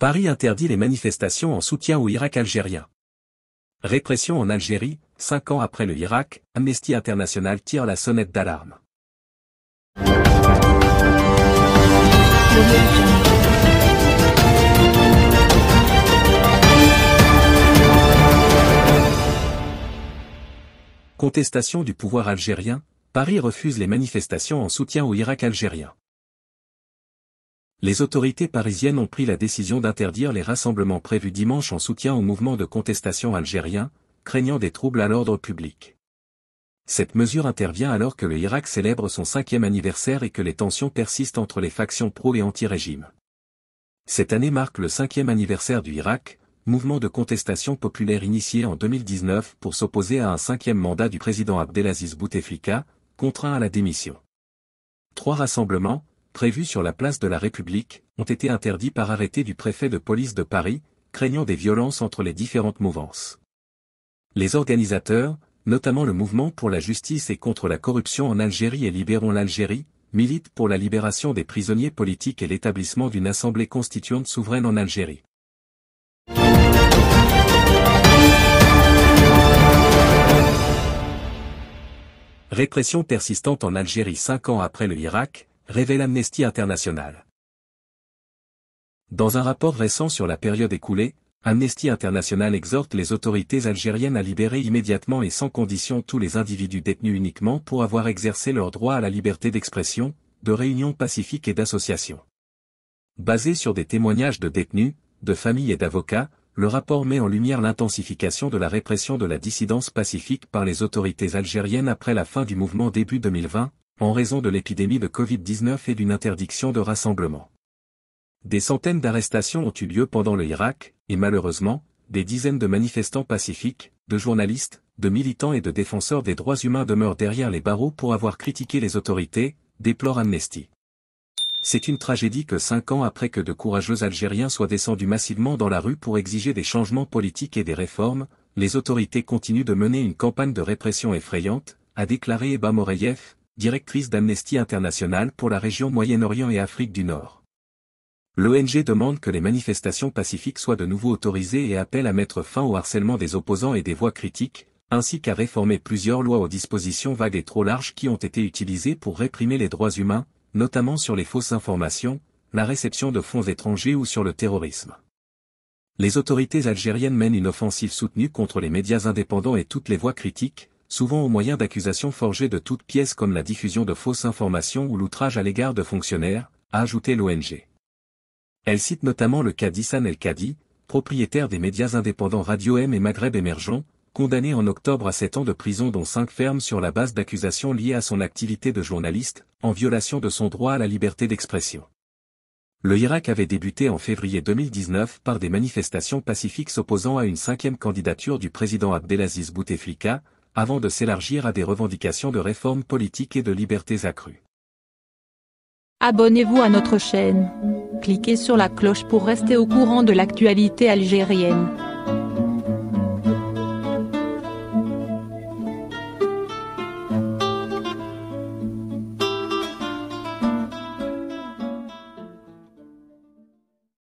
Paris interdit les manifestations en soutien au Irak algérien. Répression en Algérie, cinq ans après le Irak, Amnesty International tire la sonnette d'alarme. Contestation du pouvoir algérien, Paris refuse les manifestations en soutien au Irak algérien les autorités parisiennes ont pris la décision d'interdire les rassemblements prévus dimanche en soutien au mouvement de contestation algérien, craignant des troubles à l'ordre public. Cette mesure intervient alors que le Irak célèbre son cinquième anniversaire et que les tensions persistent entre les factions pro et anti-régime. Cette année marque le cinquième anniversaire du Irak, mouvement de contestation populaire initié en 2019 pour s'opposer à un cinquième mandat du président Abdelaziz Bouteflika, contraint à la démission. Trois rassemblements, prévus sur la place de la République, ont été interdits par arrêté du préfet de police de Paris, craignant des violences entre les différentes mouvances. Les organisateurs, notamment le mouvement pour la justice et contre la corruption en Algérie et Libérons l'Algérie, militent pour la libération des prisonniers politiques et l'établissement d'une assemblée constituante souveraine en Algérie. Répression persistante en Algérie cinq ans après le Irak, révèle Amnesty International. Dans un rapport récent sur la période écoulée, Amnesty International exhorte les autorités algériennes à libérer immédiatement et sans condition tous les individus détenus uniquement pour avoir exercé leur droit à la liberté d'expression, de réunion pacifique et d'association. Basé sur des témoignages de détenus, de familles et d'avocats, le rapport met en lumière l'intensification de la répression de la dissidence pacifique par les autorités algériennes après la fin du mouvement début 2020, en raison de l'épidémie de Covid-19 et d'une interdiction de rassemblement. Des centaines d'arrestations ont eu lieu pendant le Irak, et malheureusement, des dizaines de manifestants pacifiques, de journalistes, de militants et de défenseurs des droits humains demeurent derrière les barreaux pour avoir critiqué les autorités, déplore Amnesty. C'est une tragédie que cinq ans après que de courageux Algériens soient descendus massivement dans la rue pour exiger des changements politiques et des réformes, les autorités continuent de mener une campagne de répression effrayante, a déclaré Eba directrice d'Amnesty International pour la région Moyen-Orient et Afrique du Nord. L'ONG demande que les manifestations pacifiques soient de nouveau autorisées et appelle à mettre fin au harcèlement des opposants et des voix critiques, ainsi qu'à réformer plusieurs lois aux dispositions vagues et trop larges qui ont été utilisées pour réprimer les droits humains, notamment sur les fausses informations, la réception de fonds étrangers ou sur le terrorisme. Les autorités algériennes mènent une offensive soutenue contre les médias indépendants et toutes les voix critiques, souvent au moyen d'accusations forgées de toutes pièces comme la diffusion de fausses informations ou l'outrage à l'égard de fonctionnaires, a ajouté l'ONG. Elle cite notamment le cas d'Issan El Kadi, propriétaire des médias indépendants Radio M et Maghreb émergent, condamné en octobre à 7 ans de prison dont cinq fermes sur la base d'accusations liées à son activité de journaliste, en violation de son droit à la liberté d'expression. Le Irak avait débuté en février 2019 par des manifestations pacifiques s'opposant à une cinquième candidature du président Abdelaziz Bouteflika, avant de s'élargir à des revendications de réformes politiques et de libertés accrues. Abonnez-vous à notre chaîne. Cliquez sur la cloche pour rester au courant de l'actualité algérienne.